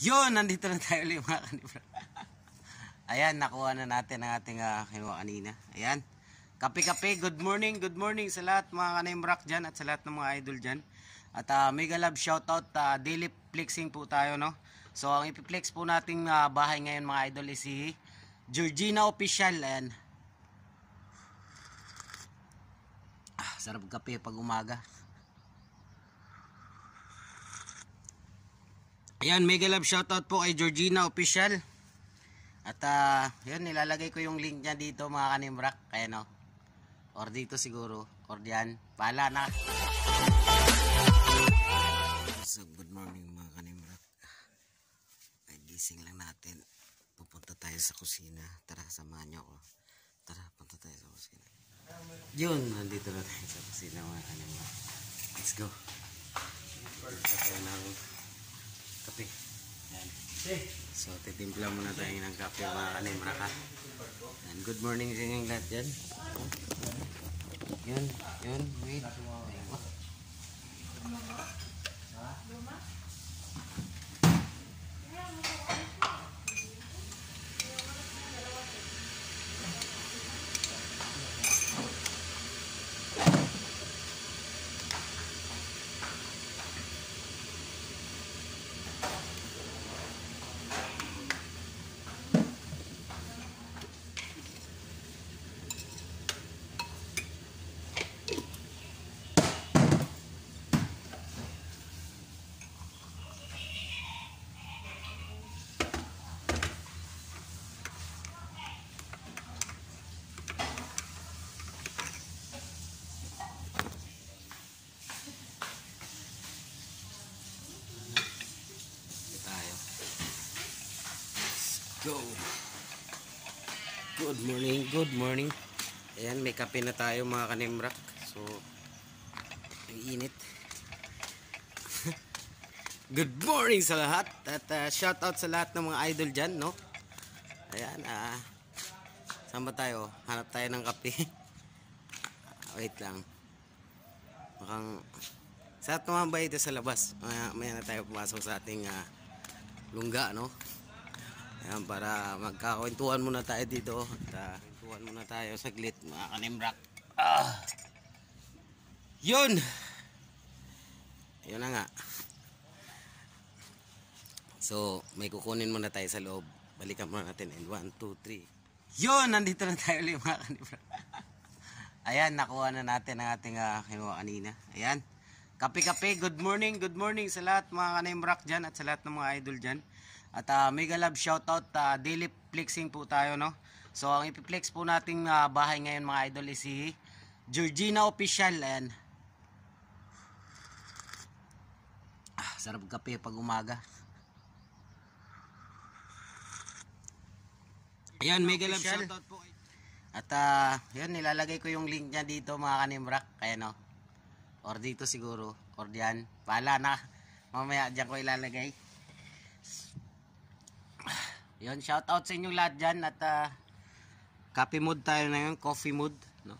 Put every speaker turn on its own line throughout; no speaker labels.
Yun, nandito na tayo ulit mga kanibro. Ayan, nakuha na natin ang ating uh, kinuha kanina. Ayan. Kape-kape, good morning, good morning sa lahat mga kanimrock dyan at sa lahat ng mga idol dyan. At uh, mega love shoutout, uh, daily flexing po tayo, no? So, ang ipiplex po nating uh, bahay ngayon mga idol is si Georgina Official. Ayan. Ah, sarap kape pag umaga. Ayan, mega love shoutout po kay Georgina Official. At uh, yun, nilalagay ko yung link niya dito mga kanimrak. Kaya no, oh. or dito siguro, or diyan. Pala na. So, good morning mga kanimrak. Ay, gising lang natin. Pupunta tayo sa kusina. Tara, samahan niyo ako. Tara, punta tayo sa kusina. Yun, nandito na tayo sa kusina mga kanimrak. Let's go. Punta tayo kape. So, titimpla muna tayo ng kape mga kanemraka. And good morning sa inyong lahat yan. Yun, yun, wait. Ayun. go. Good morning, good morning. Ayan, may kape na tayo mga kanimrak So, ang init. good morning sa lahat. At uh, shout out sa lahat ng mga idol dyan, no? Ayan, ah. Uh, saan tayo? Hanap tayo ng kape. Wait lang. Mukhang... Sa tumambay ito sa labas. Maya, maya na tayo pumasok sa ating uh, lungga, no? Ayan, para magkakwentuhan muna tayo dito. At, ah, muna tayo saglit mga kanimrak. Ah! Yun! Yun na nga. So, may kukunin muna tayo sa loob. Balikan muna natin. And 1, 2, 3. Yun! Nandito na tayo ulit mga kanimrak. Ayan, nakuha na natin ang ating uh, kinuha kanina. Ayan. Kape-kape, good morning, good morning sa lahat mga kanimrak dyan at sa lahat ng mga idol dyan. At uh, mega love shoutout, uh, daily flexing po tayo no. So ang ipiflex po nating uh, bahay ngayon mga idol is si Georgina Official. Ayan. Ah, sarap kape pag umaga. Ayun, mega love shoutout po. At uh, yun, nilalagay ko yung link niya dito mga kanimrak. Kaya no. Or dito siguro. Or diyan. Pala na. Mamaya dyan ko ilalagay. Yon shout out sa inyong lahat diyan at uh, coffee mood tayo na yun, coffee mood. No?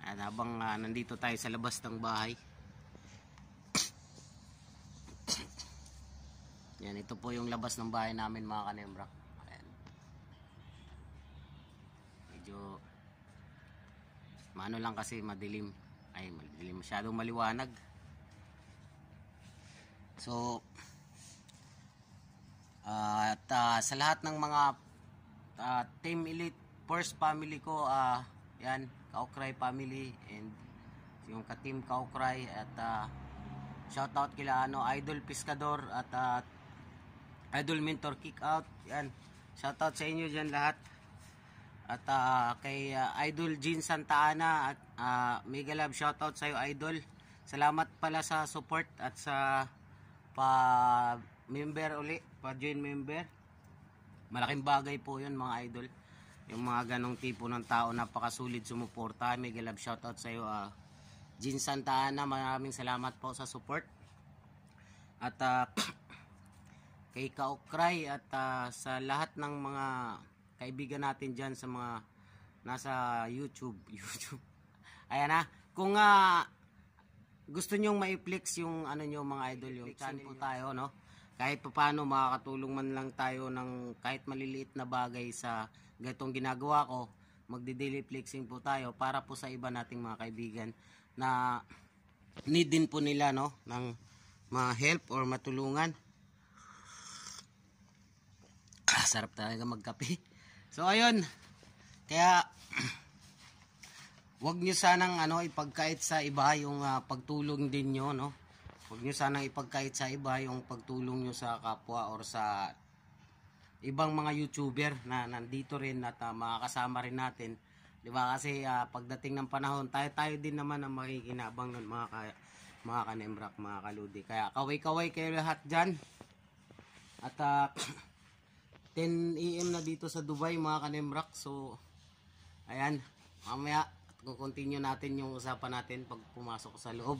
At habang uh, nandito tayo sa labas ng bahay. Yan, ito po yung labas ng bahay namin mga kanembrak. Ayan. Medyo mano lang kasi madilim. Ay, madilim. Masyadong maliwanag. So, at uh, sa lahat ng mga uh, Team Elite First family ko, uh, yan, Kaukray family and yung ka-team Kaukray at uh, shout out kila ano, Idol Piscador at uh, Idol Mentor Out Yan, shout out sa inyo diyan lahat. At uh, kay uh, Idol Jean Santa at uh, mega love shout out sa iyo Idol. Salamat pala sa support at sa pa member ulit pa join member. Malaking bagay po yun mga idol. Yung mga ganong tipo ng tao napakasulid sumuporta. Mega love shoutout sa iyo. Uh, ah, Jean Santa Ana, maraming salamat po sa support. At uh, kay Kaokray at uh, sa lahat ng mga kaibigan natin dyan sa mga nasa YouTube. YouTube. Ayan na. Kung uh, gusto nyong ma-flex yung ano nyo mga idol, yung saan po tayo, no? kahit paano makakatulong man lang tayo ng kahit maliliit na bagay sa gatong ginagawa ko magdi-daily flexing po tayo para po sa iba nating mga kaibigan na need din po nila no ng ma-help or matulungan ah, sarap talaga magkape so ayun kaya wag nyo sanang ano ipagkait sa iba yung uh, pagtulong din nyo no Huwag nyo sanang ipagkait sa iba yung pagtulong nyo sa kapwa or sa ibang mga YouTuber na nandito rin at uh, makakasama rin natin. 'Di ba? Kasi uh, pagdating ng panahon, tayo-tayo din naman ang makikinabang nun mga ka, mga kanemrak, mga kaludi. Kaya kaway-kaway kayo lahat diyan. At uh, 10 AM na dito sa Dubai mga kanemrak. So ayan, mamaya kukontinue natin yung usapan natin pag pumasok sa loob.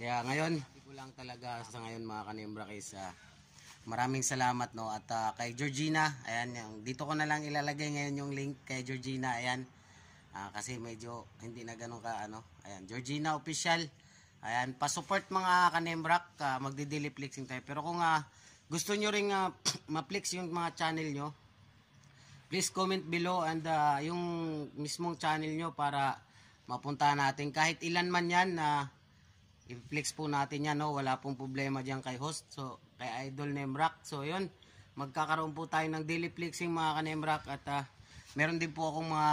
Kaya ngayon, lang talaga sa ngayon mga kanimbra is uh, maraming salamat no at uh, kay Georgina, ayan yung dito ko na lang ilalagay ngayon yung link kay Georgina, ayan. Uh, kasi medyo hindi na ganun ka ano. Ayan, Georgina official. Ayan, pa-support mga kanembrak, uh, magdi-daily tayo. Pero kung uh, gusto nyo ring uh, ma-flex yung mga channel nyo, please comment below and uh, yung mismong channel nyo para mapunta natin. Kahit ilan man yan na uh, i-flex po natin yan, no? wala pong problema dyan kay host, so kay Idol Nemrak, so yun, magkakaroon po tayo ng daily flexing mga ka-Nemrak at uh, meron din po akong mga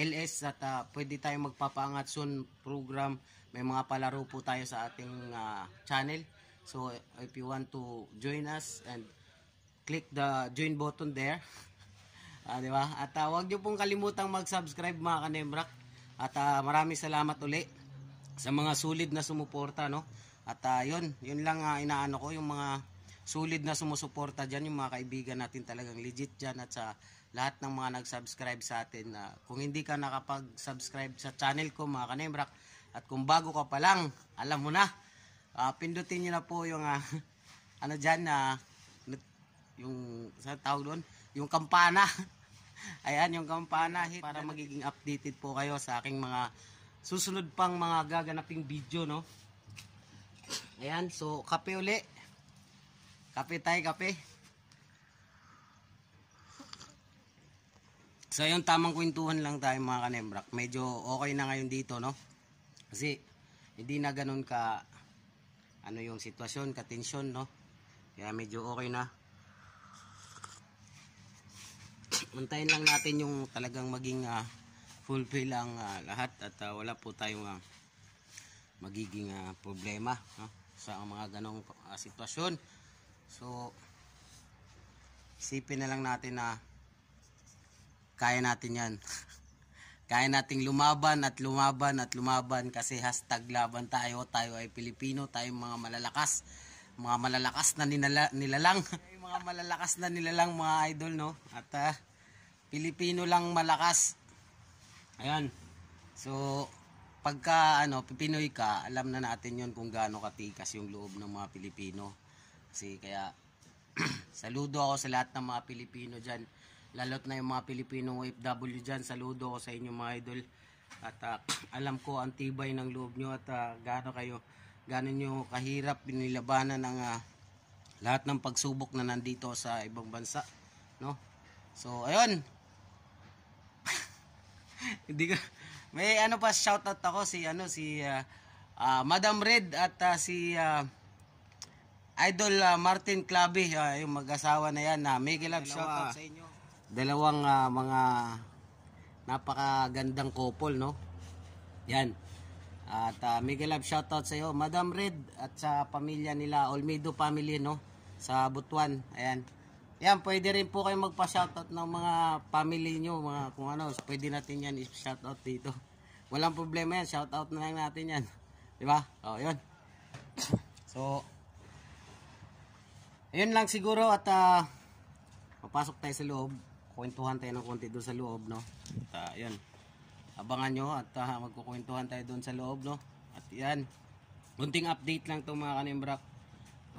LS at uh, pwede tayong magpapaangat soon program. May mga palaro po tayo sa ating uh, channel. So if you want to join us and click the join button there. uh, ba? At uh, huwag nyo pong kalimutang mag-subscribe mga kanembrak. At uh, maraming salamat ulit sa mga solid na sumuporta no at uh, yun yun lang uh, inaano ko yung mga solid na sumusuporta diyan yung mga kaibigan natin talagang legit diyan at sa lahat ng mga nag-subscribe sa atin uh, kung hindi ka nakapag-subscribe sa channel ko mga kanembrak at kung bago ka pa lang alam mo na uh, pindutin niyo na po yung uh, ano diyan na uh, yung sa tawag doon yung kampana Ayan, yung kampana hit para magiging updated po kayo sa aking mga susunod pang mga gaganaping video no ayan so kape uli kape tayo kape so yung tamang kwentuhan lang tayo mga kanembrak medyo okay na ngayon dito no kasi hindi na ganun ka ano yung sitwasyon katensyon no kaya medyo okay na Muntayin lang natin yung talagang maging uh, fulfill ang uh, lahat at uh, wala po tayong uh, magiging uh, problema no? sa mga ganong uh, sitwasyon. So, isipin na lang natin na kaya natin yan. kaya nating lumaban at lumaban at lumaban kasi hashtag laban tayo. Tayo ay Pilipino, tayo mga malalakas. Mga malalakas na ninala, nilalang. mga malalakas na nilalang mga idol no. At uh, Pilipino lang malakas. Ayan. So, pagka ano, Pinoy ka, alam na natin yon kung gaano katikas yung loob ng mga Pilipino. Kasi kaya, saludo ako sa lahat ng mga Pilipino dyan. Lalot na yung mga Pilipinong OFW dyan. Saludo ako sa inyo mga idol. At uh, alam ko ang tibay ng loob nyo at uh, gaano kayo, gaano nyo kahirap pinilabanan ng uh, ah, lahat ng pagsubok na nandito sa ibang bansa. No? So, ayun. Hindi ko may ano pa shout out ako si ano si uh, uh, Madam Red at uh, si uh, Idol uh, Martin Clave, uh, yung mag-asawa na yan. Uh, Miguel Love, out sa inyo. Dalawang uh, mga napakagandang couple, no? Yan. At uh, Miguel Love, out sa iyo. Madam Red at sa pamilya nila, Olmedo family, no? Sa Butuan. Ayan. Yan, pwede rin po kayo magpa-shoutout ng mga family nyo, mga kung ano, pwede natin yan i-shoutout dito. Walang problema yan, shoutout na lang natin yan. Di ba? O, oh, yun. So, yun lang siguro at uh, papasok tayo sa loob. Kwentuhan tayo ng konti doon sa loob, no? At uh, yun, abangan nyo at uh, magkukwentuhan tayo doon sa loob, no? At yan, kunting update lang to mga kanimbrak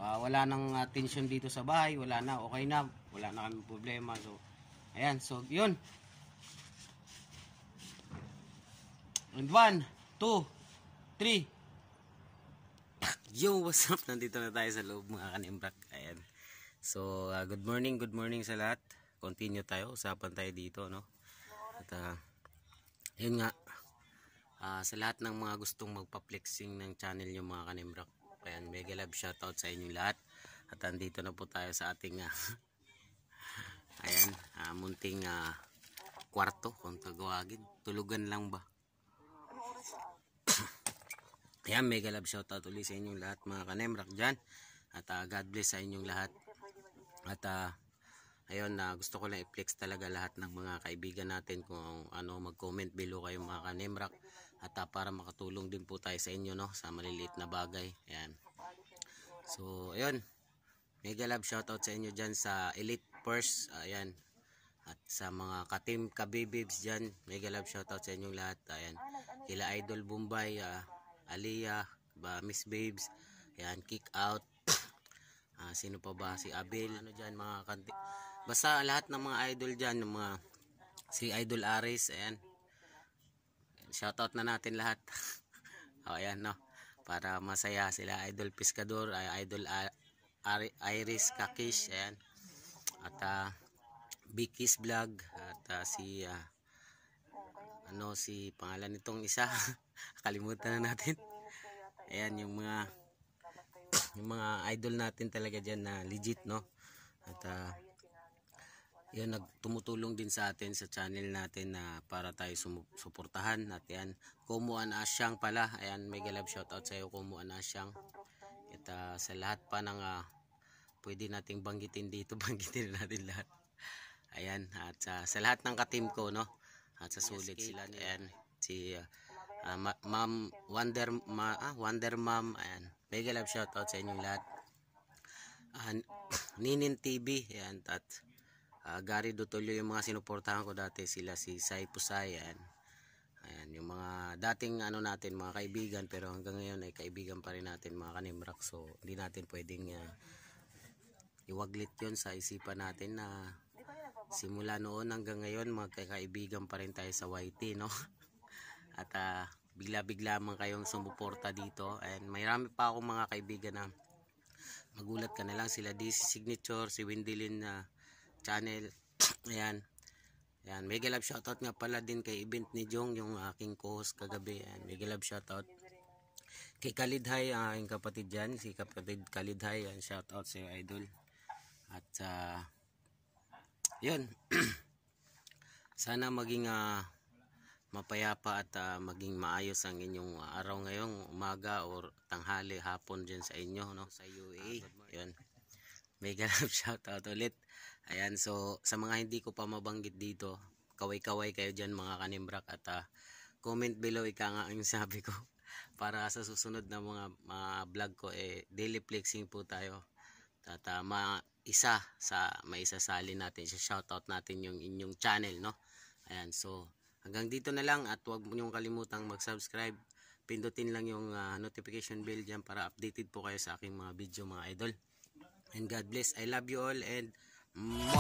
uh, wala nang uh, tension dito sa bahay wala na okay na wala na kami problema so ayan so yun and 1 2 3 Yo, what's up? Nandito na tayo sa loob mga kanimbrak. Ayan. So, uh, good morning, good morning sa lahat. Continue tayo, usapan tayo dito, no? At, uh, yun nga, uh, sa lahat ng mga gustong magpa-flexing ng channel yung mga kanimbrak, Ayan, mega love shoutout sa inyo lahat. At andito na po tayo sa ating uh, ayan, uh, munting uh, kwarto kung tagawagin. Tulugan lang ba? ayan, mega love shoutout ulit sa inyong lahat mga kanemrak dyan. At uh, God bless sa inyong lahat. At uh, ayun na uh, gusto ko lang i-flex talaga lahat ng mga kaibigan natin kung ano mag-comment below kayo mga kanemrak at uh, para makatulong din po tayo sa inyo no sa maliliit na bagay ayan so ayun mega love shoutout sa inyo diyan sa elite purse ayan at sa mga ka-team ka kabibibs diyan, mega love shoutout sa inyong lahat ayan kila idol bombay uh, ah, Aliyah ba miss babes ayan kick out uh, sino pa ba si Abel ano diyan mga kanti basta lahat ng mga idol diyan, ng mga si idol Aris ayan shoutout na natin lahat o ayan no para masaya sila idol Piscador idol Iris Kakish ayan at uh, ah, Vicky's vlog at uh, si uh, ano si pangalan nitong isa kalimutan na natin ayan yung mga yung mga idol natin talaga dyan na legit no at uh, yan nagtumutulong din sa atin sa channel natin na para tayo suportahan at yan Kumu Anasyang pala ayan mega love shoutout sa iyo Kumu Anasyang at uh, sa lahat pa ng uh, pwede nating banggitin dito banggitin natin lahat ayan at uh, sa lahat ng ka-team ko no at sa sulit sila ayan si uh, uh, ma'am Wonder ma ah, Wonder Ma'am ayan mega love shoutout sa inyo lahat uh, Ninin TV ayan at uh, Gary Dutolio yung mga sinuportahan ko dati sila si Sai Pusayan ayan yung mga dating ano natin mga kaibigan pero hanggang ngayon ay kaibigan pa rin natin mga kanimrak so hindi natin pwedeng uh, iwaglit yon sa isipan natin na simula noon hanggang ngayon magkakaibigan pa rin tayo sa YT no at uh, ah, bigla bigla man kayong sumuporta dito and marami pa akong mga kaibigan na magulat ka na lang sila DC Signature si Wendelin na uh, channel. Ayan. Ayan, mega love shoutout nga pala din kay event ni Jong, yung aking co-host kagabi. Ayan, mega love shoutout. Kay Kalidhay, ang ah, aking kapatid dyan, si kapatid Kalidhay. Ayan, shoutout sa idol. At, uh, yun. Sana maging uh, mapayapa at uh, maging maayos ang inyong uh, araw ngayong umaga or tanghali hapon dyan sa inyo, no? Sa UAE. yun. Mega love shoutout ulit. Ayan, so sa mga hindi ko pa mabanggit dito, kaway-kaway kayo dyan mga kanimbrak at uh, comment below ika nga yung sabi ko para sa susunod na mga, mga vlog ko eh daily flexing po tayo Tatama ah, isa sa maisasali natin sa shoutout natin yung inyong channel no ayan so hanggang dito na lang at huwag niyo kalimutang mag subscribe pindutin lang yung uh, notification bell diyan para updated po kayo sa aking mga video mga idol and God bless I love you all and 嗯嘛。